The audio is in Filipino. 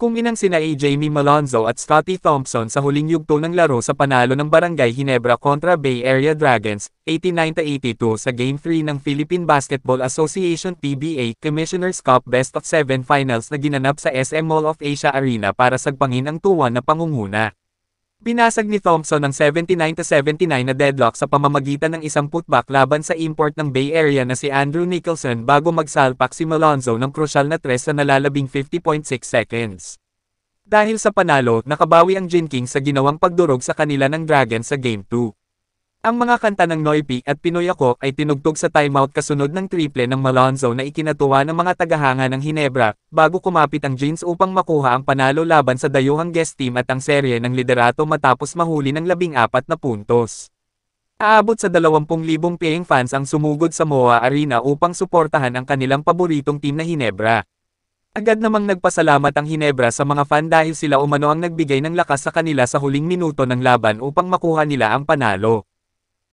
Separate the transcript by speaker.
Speaker 1: Kung inang sina Jamie Malonzo at Scotty Thompson sa huling yugto ng laro sa panalo ng Barangay Ginebra kontra Bay Area Dragons, 89-82 sa Game 3 ng Philippine Basketball Association PBA Commissioner's Cup Best of 7 Finals na ginanap sa SM Mall of Asia Arena para sagpangin ang tuwa na pangunguna. Pinasag ni Thompson ang 79-79 na deadlock sa pamamagitan ng isang putback laban sa import ng Bay Area na si Andrew Nicholson bago magsalpak si Malonzo ng crucial na tres sa nalalabing 50.6 seconds. Dahil sa panalo, nakabawi ang Jin Jenkins sa ginawang pagdurog sa kanila ng Dragons sa Game 2. Ang mga kanta ng Noy Noipi at Pinoy Ako ay tinugtog sa timeout kasunod ng triple ng Malonzo na ikinatuwa ng mga tagahanga ng Hinebra, bago kumapit ang Jeans upang makuha ang panalo laban sa dayuhang guest team at ang serye ng liderato matapos mahuli ng labing apat na puntos. Aabot sa 20,000 paying fans ang sumugod sa MOA Arena upang suportahan ang kanilang paboritong team na Hinebra. Agad namang nagpasalamat ang Hinebra sa mga fan dahil sila umano ang nagbigay ng lakas sa kanila sa huling minuto ng laban upang makuha nila ang panalo.